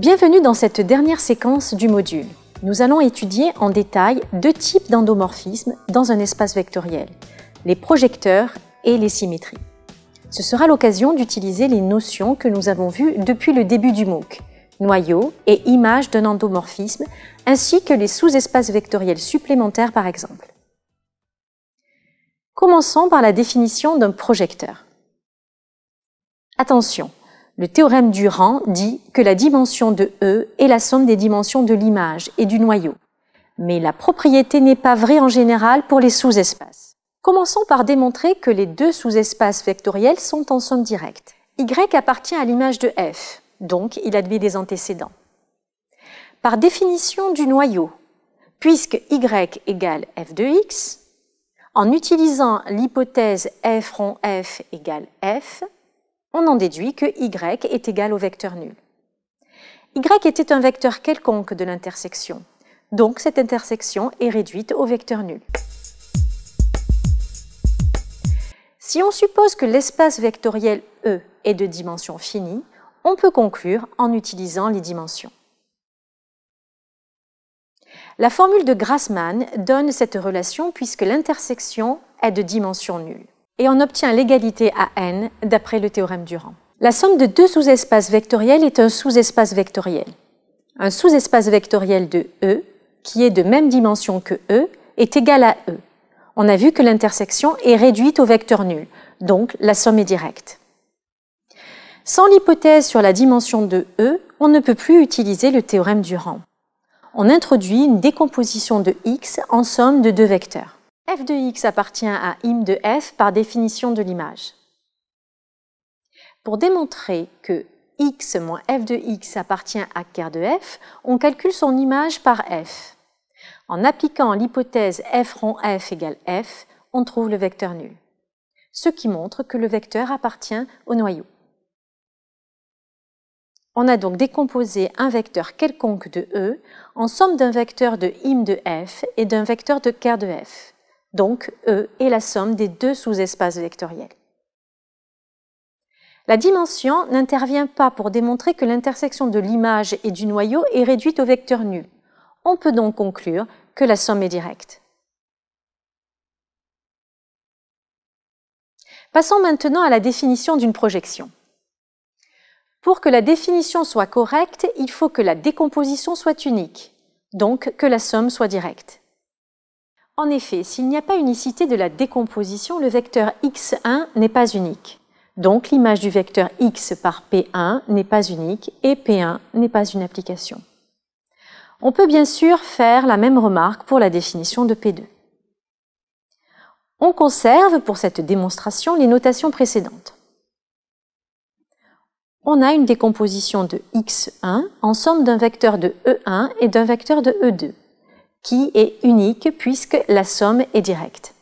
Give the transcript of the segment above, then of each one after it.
Bienvenue dans cette dernière séquence du module. Nous allons étudier en détail deux types d'endomorphismes dans un espace vectoriel, les projecteurs et les symétries. Ce sera l'occasion d'utiliser les notions que nous avons vues depuis le début du MOOC, noyau et image d'un endomorphisme, ainsi que les sous-espaces vectoriels supplémentaires par exemple. Commençons par la définition d'un projecteur. Attention, le théorème du rang dit que la dimension de E est la somme des dimensions de l'image et du noyau. Mais la propriété n'est pas vraie en général pour les sous-espaces. Commençons par démontrer que les deux sous-espaces vectoriels sont en somme directe. Y appartient à l'image de F, donc il admet des antécédents. Par définition du noyau, puisque Y égale F de X, en utilisant l'hypothèse F rond F égale F, on en déduit que y est égal au vecteur nul. y était un vecteur quelconque de l'intersection, donc cette intersection est réduite au vecteur nul. Si on suppose que l'espace vectoriel E est de dimension finie, on peut conclure en utilisant les dimensions. La formule de Grassmann donne cette relation puisque l'intersection est de dimension nulle et on obtient l'égalité à n d'après le théorème du rang. La somme de deux sous-espaces vectoriels est un sous-espace vectoriel. Un sous-espace vectoriel de E, qui est de même dimension que E, est égal à E. On a vu que l'intersection est réduite au vecteur nul, donc la somme est directe. Sans l'hypothèse sur la dimension de E, on ne peut plus utiliser le théorème du rang. On introduit une décomposition de X en somme de deux vecteurs f de x appartient à im de f par définition de l'image. Pour démontrer que x moins f de x appartient à ker de f, on calcule son image par f. En appliquant l'hypothèse f rond f égale f, on trouve le vecteur nul, ce qui montre que le vecteur appartient au noyau. On a donc décomposé un vecteur quelconque de E en somme d'un vecteur de im de f et d'un vecteur de ker de f. Donc E est la somme des deux sous-espaces vectoriels. La dimension n'intervient pas pour démontrer que l'intersection de l'image et du noyau est réduite au vecteur nu. On peut donc conclure que la somme est directe. Passons maintenant à la définition d'une projection. Pour que la définition soit correcte, il faut que la décomposition soit unique, donc que la somme soit directe. En effet, s'il n'y a pas unicité de la décomposition, le vecteur x1 n'est pas unique. Donc l'image du vecteur x par p1 n'est pas unique et p1 n'est pas une application. On peut bien sûr faire la même remarque pour la définition de p2. On conserve pour cette démonstration les notations précédentes. On a une décomposition de x1 en somme d'un vecteur de e1 et d'un vecteur de e2 qui est unique puisque la somme est directe.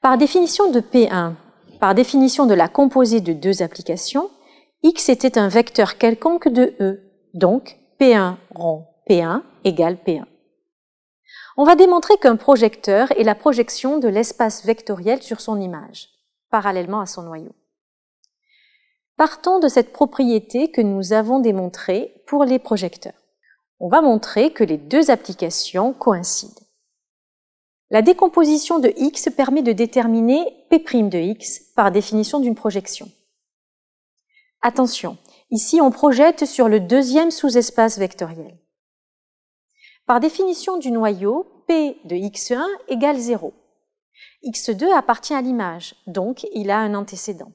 Par définition de P1, par définition de la composée de deux applications, X était un vecteur quelconque de E, donc P1 rond P1 égale P1. On va démontrer qu'un projecteur est la projection de l'espace vectoriel sur son image, parallèlement à son noyau. Partons de cette propriété que nous avons démontrée pour les projecteurs on va montrer que les deux applications coïncident. La décomposition de x permet de déterminer p' de x par définition d'une projection. Attention, ici on projette sur le deuxième sous-espace vectoriel. Par définition du noyau, p de x1 égale 0. x2 appartient à l'image, donc il a un antécédent.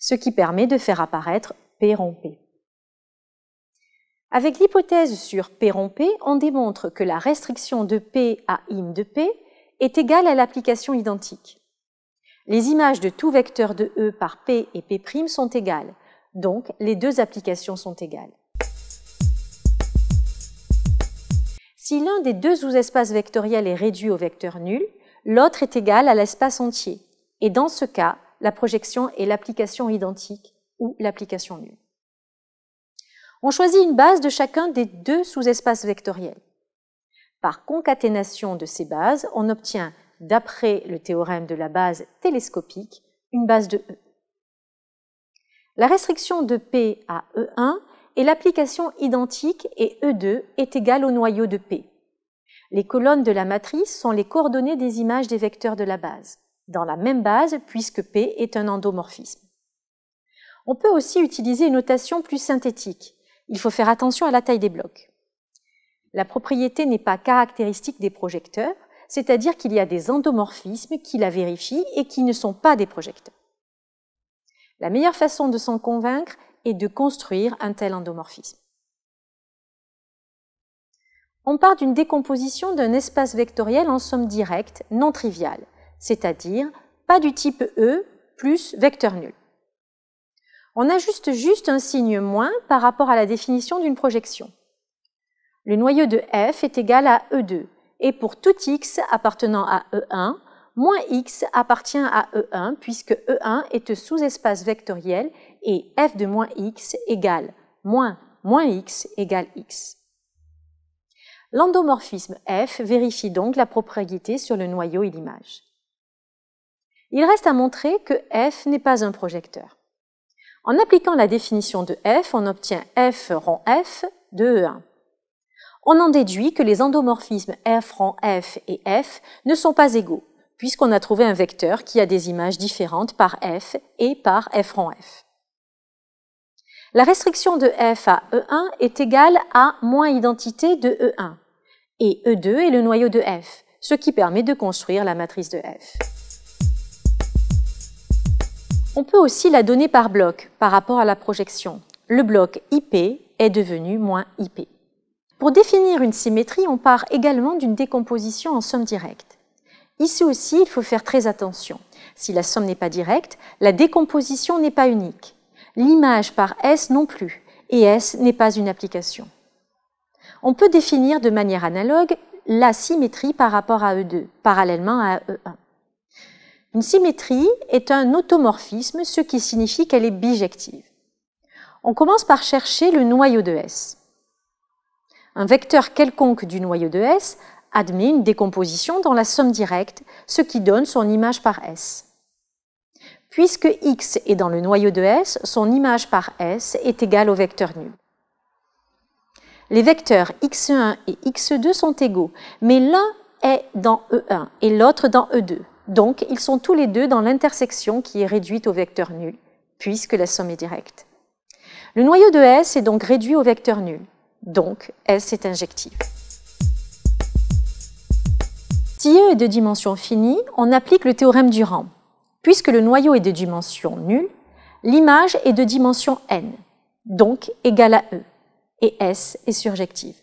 Ce qui permet de faire apparaître p rond p. Avec l'hypothèse sur P rond P, on démontre que la restriction de P à im de P est égale à l'application identique. Les images de tout vecteur de E par P et P' sont égales, donc les deux applications sont égales. Si l'un des deux sous-espaces vectoriels est réduit au vecteur nul, l'autre est égal à l'espace entier, et dans ce cas, la projection est l'application identique ou l'application nulle on choisit une base de chacun des deux sous-espaces vectoriels. Par concaténation de ces bases, on obtient, d'après le théorème de la base télescopique, une base de E. La restriction de P à E1 est l'application identique et E2 est égale au noyau de P. Les colonnes de la matrice sont les coordonnées des images des vecteurs de la base, dans la même base puisque P est un endomorphisme. On peut aussi utiliser une notation plus synthétique, il faut faire attention à la taille des blocs. La propriété n'est pas caractéristique des projecteurs, c'est-à-dire qu'il y a des endomorphismes qui la vérifient et qui ne sont pas des projecteurs. La meilleure façon de s'en convaincre est de construire un tel endomorphisme. On part d'une décomposition d'un espace vectoriel en somme directe non triviale, c'est-à-dire pas du type E plus vecteur nul on ajuste juste un signe moins par rapport à la définition d'une projection. Le noyau de F est égal à E2, et pour tout x appartenant à E1, moins x appartient à E1 puisque E1 est un sous-espace vectoriel et f de moins x égale moins moins x égale x. L'endomorphisme f vérifie donc la propriété sur le noyau et l'image. Il reste à montrer que f n'est pas un projecteur. En appliquant la définition de f, on obtient f rang f de E1. On en déduit que les endomorphismes f rang f et f ne sont pas égaux, puisqu'on a trouvé un vecteur qui a des images différentes par f et par f rang f. La restriction de f à E1 est égale à moins identité de E1, et E2 est le noyau de f, ce qui permet de construire la matrice de f. On peut aussi la donner par bloc par rapport à la projection. Le bloc IP est devenu moins IP. Pour définir une symétrie, on part également d'une décomposition en somme directe. Ici aussi, il faut faire très attention. Si la somme n'est pas directe, la décomposition n'est pas unique. L'image par S non plus, et S n'est pas une application. On peut définir de manière analogue la symétrie par rapport à E2, parallèlement à E1. Une symétrie est un automorphisme, ce qui signifie qu'elle est bijective. On commence par chercher le noyau de S. Un vecteur quelconque du noyau de S admet une décomposition dans la somme directe, ce qui donne son image par S. Puisque X est dans le noyau de S, son image par S est égale au vecteur nul. Les vecteurs X1 et X2 sont égaux, mais l'un est dans E1 et l'autre dans E2. Donc, ils sont tous les deux dans l'intersection qui est réduite au vecteur nul, puisque la somme est directe. Le noyau de S est donc réduit au vecteur nul, donc S est injectif. Si E est de dimension finie, on applique le théorème du rang. Puisque le noyau est de dimension nulle, l'image est de dimension n, donc égale à E, et S est surjective.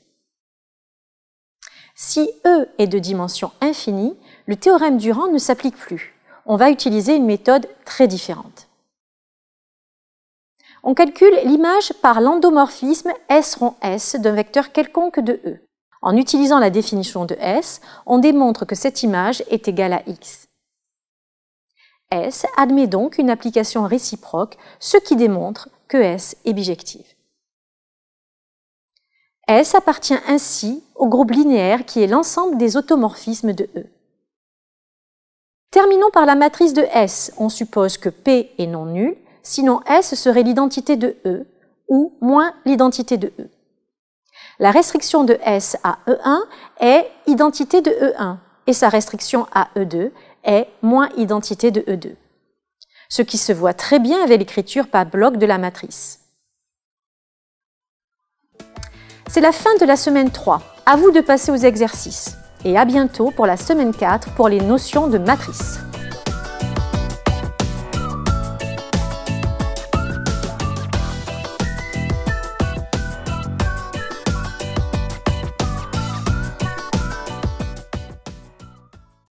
Si E est de dimension infinie, le théorème Durand ne s'applique plus. On va utiliser une méthode très différente. On calcule l'image par l'endomorphisme S rond S d'un vecteur quelconque de E. En utilisant la définition de S, on démontre que cette image est égale à X. S admet donc une application réciproque, ce qui démontre que S est bijective. S appartient ainsi au groupe linéaire qui est l'ensemble des automorphismes de E. Terminons par la matrice de S. On suppose que P est non nul, sinon S serait l'identité de E, ou moins l'identité de E. La restriction de S à E1 est identité de E1, et sa restriction à E2 est moins identité de E2. Ce qui se voit très bien avec l'écriture par bloc de la matrice. C'est la fin de la semaine 3. À vous de passer aux exercices et à bientôt pour la semaine 4 pour les notions de matrice.